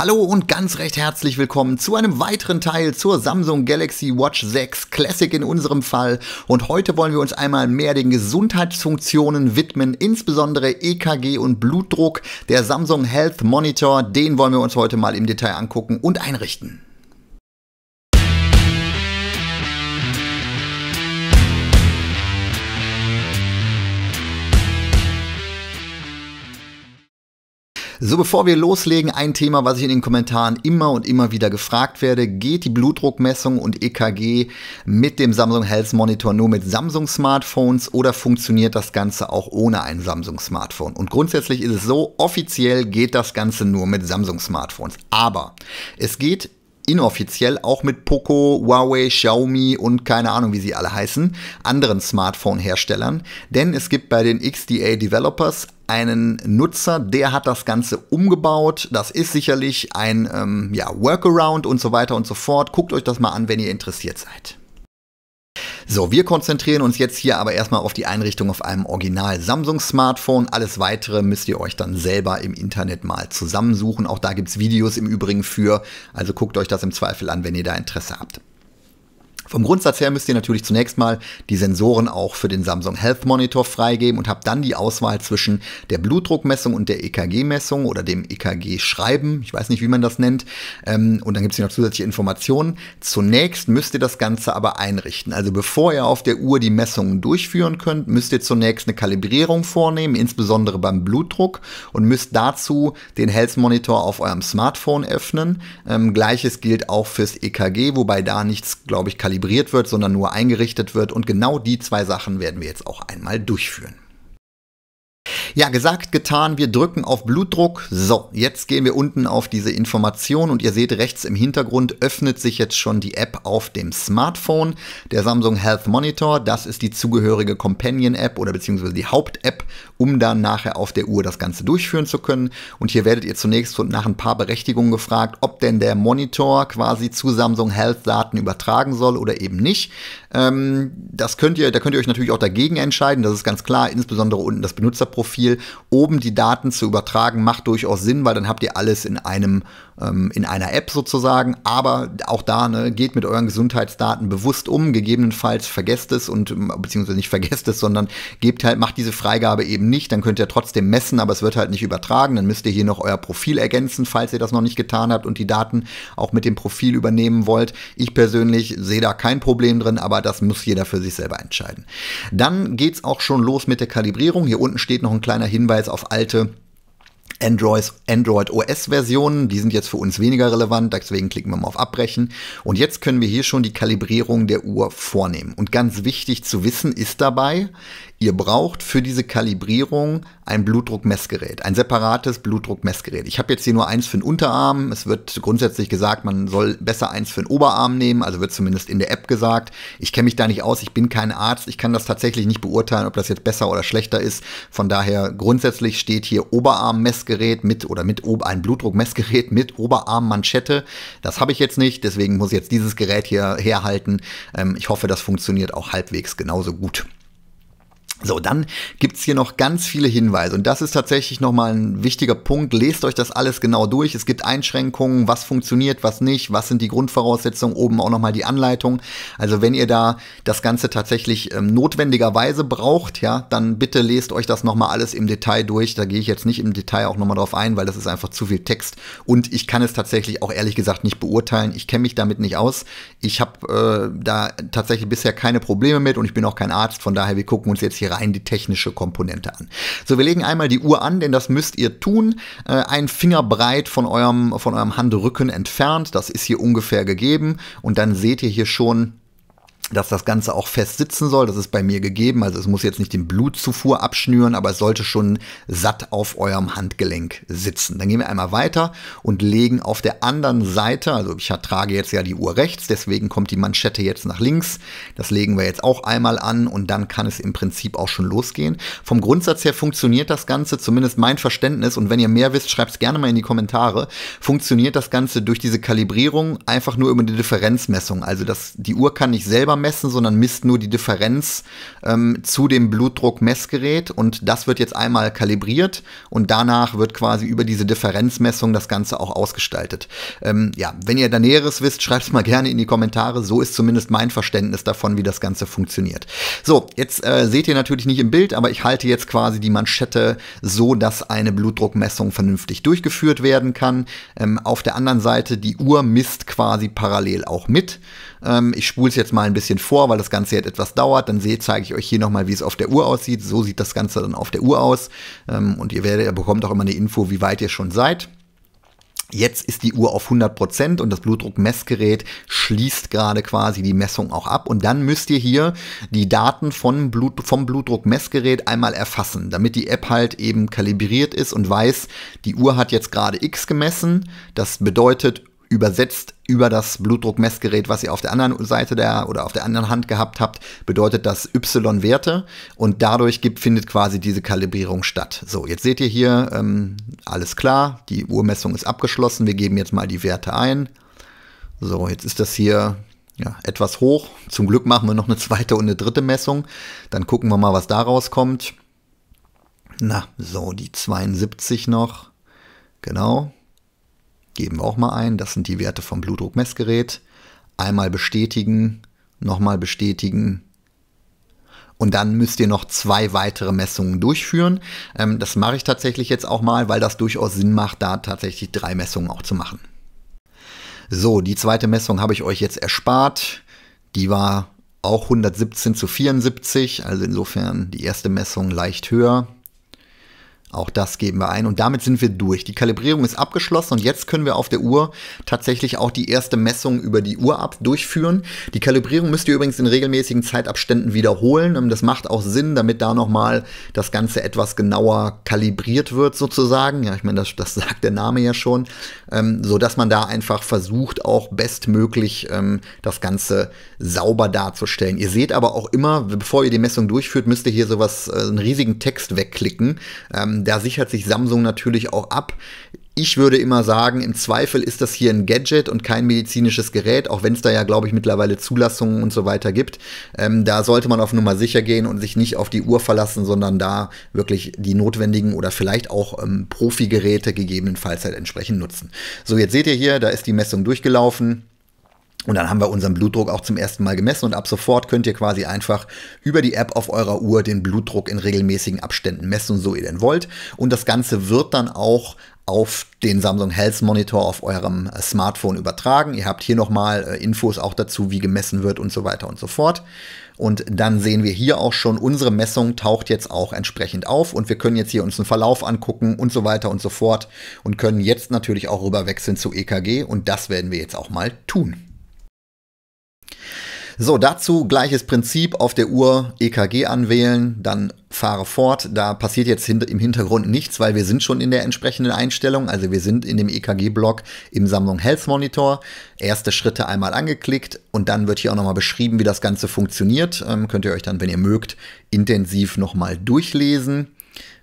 Hallo und ganz recht herzlich willkommen zu einem weiteren Teil zur Samsung Galaxy Watch 6 Classic in unserem Fall. Und heute wollen wir uns einmal mehr den Gesundheitsfunktionen widmen, insbesondere EKG und Blutdruck. Der Samsung Health Monitor, den wollen wir uns heute mal im Detail angucken und einrichten. So, bevor wir loslegen, ein Thema, was ich in den Kommentaren immer und immer wieder gefragt werde. Geht die Blutdruckmessung und EKG mit dem Samsung Health Monitor nur mit Samsung Smartphones oder funktioniert das Ganze auch ohne ein Samsung Smartphone? Und grundsätzlich ist es so, offiziell geht das Ganze nur mit Samsung Smartphones. Aber es geht inoffiziell auch mit Poco, Huawei, Xiaomi und keine Ahnung, wie sie alle heißen, anderen Smartphone-Herstellern. Denn es gibt bei den XDA Developers einen Nutzer, der hat das Ganze umgebaut. Das ist sicherlich ein ähm, ja, Workaround und so weiter und so fort. Guckt euch das mal an, wenn ihr interessiert seid. So, wir konzentrieren uns jetzt hier aber erstmal auf die Einrichtung auf einem Original Samsung Smartphone. Alles weitere müsst ihr euch dann selber im Internet mal zusammensuchen. Auch da gibt es Videos im Übrigen für. Also guckt euch das im Zweifel an, wenn ihr da Interesse habt. Vom Grundsatz her müsst ihr natürlich zunächst mal die Sensoren auch für den Samsung Health Monitor freigeben und habt dann die Auswahl zwischen der Blutdruckmessung und der EKG-Messung oder dem EKG-Schreiben. Ich weiß nicht, wie man das nennt. Ähm, und dann gibt es hier noch zusätzliche Informationen. Zunächst müsst ihr das Ganze aber einrichten. Also bevor ihr auf der Uhr die Messungen durchführen könnt, müsst ihr zunächst eine Kalibrierung vornehmen, insbesondere beim Blutdruck und müsst dazu den Health Monitor auf eurem Smartphone öffnen. Ähm, gleiches gilt auch fürs EKG, wobei da nichts, glaube ich, kalibriert kalibriert wird, sondern nur eingerichtet wird. Und genau die zwei Sachen werden wir jetzt auch einmal durchführen. Ja, gesagt, getan, wir drücken auf Blutdruck. So, jetzt gehen wir unten auf diese Information und ihr seht rechts im Hintergrund öffnet sich jetzt schon die App auf dem Smartphone. Der Samsung Health Monitor, das ist die zugehörige Companion-App oder beziehungsweise die Haupt-App, um dann nachher auf der Uhr das Ganze durchführen zu können. Und hier werdet ihr zunächst nach ein paar Berechtigungen gefragt, ob denn der Monitor quasi zu Samsung Health Daten übertragen soll oder eben nicht. Ähm, das könnt ihr, da könnt ihr euch natürlich auch dagegen entscheiden, das ist ganz klar, insbesondere unten das Benutzerprofil. Oben die Daten zu übertragen macht durchaus Sinn, weil dann habt ihr alles in einem ähm, in einer App sozusagen. Aber auch da, ne, geht mit euren Gesundheitsdaten bewusst um. Gegebenenfalls vergesst es und, ähm, beziehungsweise nicht vergesst es, sondern gebt halt, macht diese Freigabe eben nicht. Dann könnt ihr trotzdem messen, aber es wird halt nicht übertragen. Dann müsst ihr hier noch euer Profil ergänzen, falls ihr das noch nicht getan habt und die Daten auch mit dem Profil übernehmen wollt. Ich persönlich sehe da kein Problem drin, aber das muss jeder für sich selber entscheiden. Dann geht's auch schon los mit der Kalibrierung. Hier unten steht noch ein kleiner Hinweis auf alte Android, Android OS Versionen, die sind jetzt für uns weniger relevant, deswegen klicken wir mal auf Abbrechen. Und jetzt können wir hier schon die Kalibrierung der Uhr vornehmen. Und ganz wichtig zu wissen ist dabei, ihr braucht für diese Kalibrierung ein Blutdruckmessgerät, ein separates Blutdruckmessgerät. Ich habe jetzt hier nur eins für den Unterarm. Es wird grundsätzlich gesagt, man soll besser eins für den Oberarm nehmen, also wird zumindest in der App gesagt. Ich kenne mich da nicht aus, ich bin kein Arzt, ich kann das tatsächlich nicht beurteilen, ob das jetzt besser oder schlechter ist. Von daher grundsätzlich steht hier Oberarm-Messgerät Blutdruckmessgerät mit oder mit ob ein Blutdruckmessgerät mit Oberarmmanschette. Das habe ich jetzt nicht, deswegen muss ich jetzt dieses Gerät hier herhalten. Ähm, ich hoffe, das funktioniert auch halbwegs genauso gut. So, dann gibt's hier noch ganz viele Hinweise und das ist tatsächlich nochmal ein wichtiger Punkt. Lest euch das alles genau durch. Es gibt Einschränkungen, was funktioniert, was nicht, was sind die Grundvoraussetzungen, oben auch nochmal die Anleitung. Also wenn ihr da das Ganze tatsächlich ähm, notwendigerweise braucht, ja, dann bitte lest euch das nochmal alles im Detail durch. Da gehe ich jetzt nicht im Detail auch nochmal drauf ein, weil das ist einfach zu viel Text und ich kann es tatsächlich auch ehrlich gesagt nicht beurteilen. Ich kenne mich damit nicht aus. Ich habe äh, da tatsächlich bisher keine Probleme mit und ich bin auch kein Arzt, von daher wir gucken uns jetzt hier rein die technische Komponente an. So, wir legen einmal die Uhr an, denn das müsst ihr tun. Äh, ein Fingerbreit von eurem, von eurem Handrücken entfernt, das ist hier ungefähr gegeben. Und dann seht ihr hier schon, dass das Ganze auch fest sitzen soll. Das ist bei mir gegeben. Also es muss jetzt nicht den Blutzufuhr abschnüren, aber es sollte schon satt auf eurem Handgelenk sitzen. Dann gehen wir einmal weiter und legen auf der anderen Seite, also ich trage jetzt ja die Uhr rechts, deswegen kommt die Manschette jetzt nach links. Das legen wir jetzt auch einmal an und dann kann es im Prinzip auch schon losgehen. Vom Grundsatz her funktioniert das Ganze, zumindest mein Verständnis. Und wenn ihr mehr wisst, schreibt es gerne mal in die Kommentare. Funktioniert das Ganze durch diese Kalibrierung einfach nur über die Differenzmessung. Also das, die Uhr kann nicht selber messen, sondern misst nur die Differenz ähm, zu dem Blutdruckmessgerät und das wird jetzt einmal kalibriert und danach wird quasi über diese Differenzmessung das Ganze auch ausgestaltet. Ähm, ja, wenn ihr da Näheres wisst, schreibt es mal gerne in die Kommentare. So ist zumindest mein Verständnis davon, wie das Ganze funktioniert. So, jetzt äh, seht ihr natürlich nicht im Bild, aber ich halte jetzt quasi die Manschette so, dass eine Blutdruckmessung vernünftig durchgeführt werden kann. Ähm, auf der anderen Seite, die Uhr misst quasi parallel auch mit. Ähm, ich spule es jetzt mal ein bisschen vor, weil das Ganze jetzt etwas dauert. Dann zeige ich euch hier nochmal, wie es auf der Uhr aussieht. So sieht das Ganze dann auf der Uhr aus. Ähm, und ihr, werdet, ihr bekommt auch immer eine Info, wie weit ihr schon seid. Jetzt ist die Uhr auf 100 und das Blutdruckmessgerät schließt gerade quasi die Messung auch ab. Und dann müsst ihr hier die Daten von Blut, vom Blutdruckmessgerät einmal erfassen, damit die App halt eben kalibriert ist und weiß, die Uhr hat jetzt gerade X gemessen. Das bedeutet Übersetzt über das Blutdruckmessgerät, was ihr auf der anderen Seite der oder auf der anderen Hand gehabt habt, bedeutet das Y-Werte und dadurch gibt, findet quasi diese Kalibrierung statt. So, jetzt seht ihr hier, ähm, alles klar, die Uhrmessung ist abgeschlossen, wir geben jetzt mal die Werte ein. So, jetzt ist das hier ja, etwas hoch. Zum Glück machen wir noch eine zweite und eine dritte Messung. Dann gucken wir mal, was da rauskommt. Na, so, die 72 noch. Genau geben wir auch mal ein. Das sind die Werte vom Blutdruckmessgerät. Einmal bestätigen, nochmal bestätigen. Und dann müsst ihr noch zwei weitere Messungen durchführen. Ähm, das mache ich tatsächlich jetzt auch mal, weil das durchaus Sinn macht, da tatsächlich drei Messungen auch zu machen. So, die zweite Messung habe ich euch jetzt erspart. Die war auch 117 zu 74, also insofern die erste Messung leicht höher. Auch das geben wir ein und damit sind wir durch. Die Kalibrierung ist abgeschlossen und jetzt können wir auf der Uhr tatsächlich auch die erste Messung über die Uhr ab durchführen. Die Kalibrierung müsst ihr übrigens in regelmäßigen Zeitabständen wiederholen. Ähm, das macht auch Sinn, damit da nochmal das Ganze etwas genauer kalibriert wird sozusagen. Ja, ich meine, das, das sagt der Name ja schon, ähm, so dass man da einfach versucht, auch bestmöglich ähm, das Ganze sauber darzustellen. Ihr seht aber auch immer, bevor ihr die Messung durchführt, müsst ihr hier sowas, äh, einen riesigen Text wegklicken. Ähm, ähm, da sichert sich Samsung natürlich auch ab. Ich würde immer sagen, im Zweifel ist das hier ein Gadget und kein medizinisches Gerät, auch wenn es da ja, glaube ich, mittlerweile Zulassungen und so weiter gibt. Ähm, da sollte man auf Nummer sicher gehen und sich nicht auf die Uhr verlassen, sondern da wirklich die notwendigen oder vielleicht auch ähm, Profi-Geräte gegebenenfalls halt entsprechend nutzen. So, jetzt seht ihr hier, da ist die Messung durchgelaufen. Und dann haben wir unseren Blutdruck auch zum ersten Mal gemessen und ab sofort könnt ihr quasi einfach über die App auf eurer Uhr den Blutdruck in regelmäßigen Abständen messen, so ihr denn wollt. Und das Ganze wird dann auch auf den Samsung Health Monitor auf eurem äh, Smartphone übertragen. Ihr habt hier nochmal äh, Infos auch dazu, wie gemessen wird und so weiter und so fort. Und dann sehen wir hier auch schon, unsere Messung taucht jetzt auch entsprechend auf und wir können jetzt hier uns einen Verlauf angucken und so weiter und so fort und können jetzt natürlich auch rüber wechseln zu EKG und das werden wir jetzt auch mal tun. So, dazu gleiches Prinzip, auf der Uhr EKG anwählen, dann fahre fort. Da passiert jetzt im Hintergrund nichts, weil wir sind schon in der entsprechenden Einstellung. Also wir sind in dem EKG-Block im Sammlung Health Monitor. Erste Schritte einmal angeklickt und dann wird hier auch nochmal beschrieben, wie das Ganze funktioniert. Ähm, könnt ihr euch dann, wenn ihr mögt, intensiv nochmal durchlesen.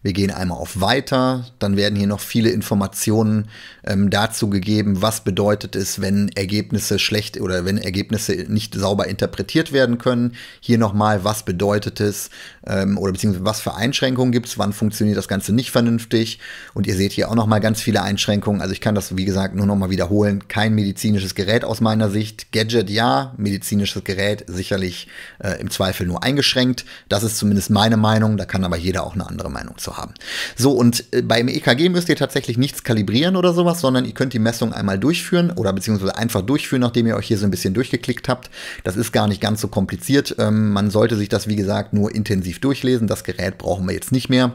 Wir gehen einmal auf Weiter, dann werden hier noch viele Informationen ähm, dazu gegeben, was bedeutet es, wenn Ergebnisse schlecht oder wenn Ergebnisse nicht sauber interpretiert werden können. Hier nochmal, was bedeutet es ähm, oder beziehungsweise was für Einschränkungen gibt es, wann funktioniert das Ganze nicht vernünftig. Und ihr seht hier auch nochmal ganz viele Einschränkungen. Also ich kann das, wie gesagt, nur nochmal wiederholen. Kein medizinisches Gerät aus meiner Sicht. Gadget ja, medizinisches Gerät sicherlich äh, im Zweifel nur eingeschränkt. Das ist zumindest meine Meinung, da kann aber jeder auch eine andere Meinung zu haben haben. So, und äh, beim EKG müsst ihr tatsächlich nichts kalibrieren oder sowas, sondern ihr könnt die Messung einmal durchführen oder beziehungsweise einfach durchführen, nachdem ihr euch hier so ein bisschen durchgeklickt habt. Das ist gar nicht ganz so kompliziert. Ähm, man sollte sich das, wie gesagt, nur intensiv durchlesen. Das Gerät brauchen wir jetzt nicht mehr.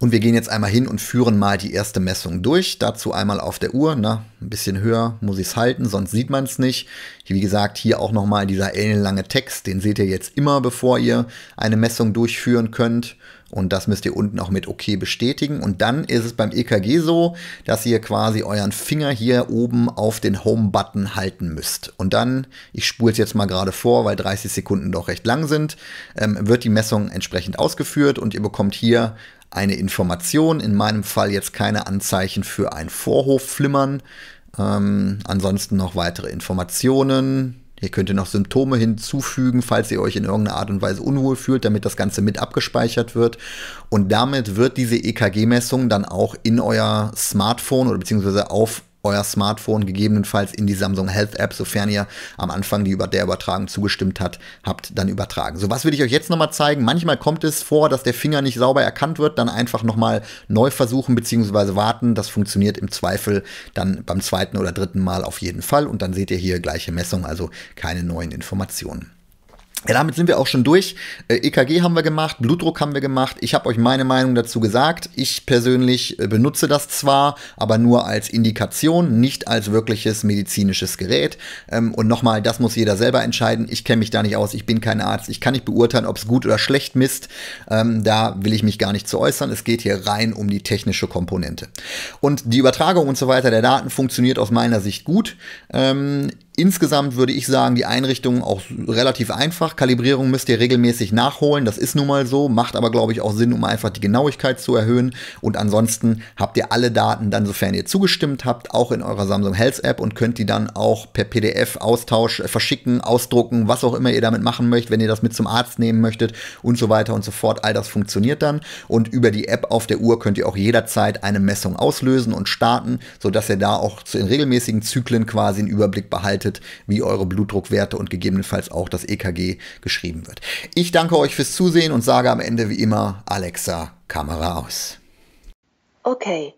Und wir gehen jetzt einmal hin und führen mal die erste Messung durch. Dazu einmal auf der Uhr, na, ein bisschen höher muss ich es halten, sonst sieht man es nicht. Wie gesagt, hier auch nochmal dieser ellenlange Text, den seht ihr jetzt immer, bevor ihr eine Messung durchführen könnt. Und das müsst ihr unten auch mit OK bestätigen. Und dann ist es beim EKG so, dass ihr quasi euren Finger hier oben auf den Home-Button halten müsst. Und dann, ich spule es jetzt mal gerade vor, weil 30 Sekunden doch recht lang sind, ähm, wird die Messung entsprechend ausgeführt und ihr bekommt hier eine Information, in meinem Fall jetzt keine Anzeichen für ein Vorhofflimmern, ähm, ansonsten noch weitere Informationen. Ihr könnt ihr noch Symptome hinzufügen, falls ihr euch in irgendeiner Art und Weise unwohl fühlt, damit das Ganze mit abgespeichert wird. Und damit wird diese EKG-Messung dann auch in euer Smartphone oder beziehungsweise auf euer Smartphone gegebenenfalls in die Samsung Health App, sofern ihr am Anfang die über der Übertragung zugestimmt hat, habt, dann übertragen. So, was will ich euch jetzt nochmal zeigen? Manchmal kommt es vor, dass der Finger nicht sauber erkannt wird, dann einfach nochmal neu versuchen bzw. warten. Das funktioniert im Zweifel dann beim zweiten oder dritten Mal auf jeden Fall und dann seht ihr hier gleiche Messung, also keine neuen Informationen. Ja, damit sind wir auch schon durch. Äh, EKG haben wir gemacht, Blutdruck haben wir gemacht. Ich habe euch meine Meinung dazu gesagt. Ich persönlich äh, benutze das zwar, aber nur als Indikation, nicht als wirkliches medizinisches Gerät. Ähm, und nochmal, das muss jeder selber entscheiden. Ich kenne mich da nicht aus, ich bin kein Arzt. Ich kann nicht beurteilen, ob es gut oder schlecht misst. Ähm, da will ich mich gar nicht zu äußern. Es geht hier rein um die technische Komponente. Und die Übertragung und so weiter der Daten funktioniert aus meiner Sicht gut. Ähm, Insgesamt würde ich sagen, die Einrichtung auch relativ einfach. Kalibrierung müsst ihr regelmäßig nachholen, das ist nun mal so, macht aber glaube ich auch Sinn, um einfach die Genauigkeit zu erhöhen. Und ansonsten habt ihr alle Daten dann, sofern ihr zugestimmt habt, auch in eurer Samsung Health App und könnt die dann auch per PDF Austausch äh, verschicken, ausdrucken, was auch immer ihr damit machen möchtet, wenn ihr das mit zum Arzt nehmen möchtet und so weiter und so fort. All das funktioniert dann. Und über die App auf der Uhr könnt ihr auch jederzeit eine Messung auslösen und starten, sodass ihr da auch in regelmäßigen Zyklen quasi einen Überblick behaltet ableitet, wie eure Blutdruckwerte und gegebenenfalls auch das EKG geschrieben wird. Ich danke euch fürs Zusehen und sage am Ende wie immer, Alexa, Kamera aus. Okay.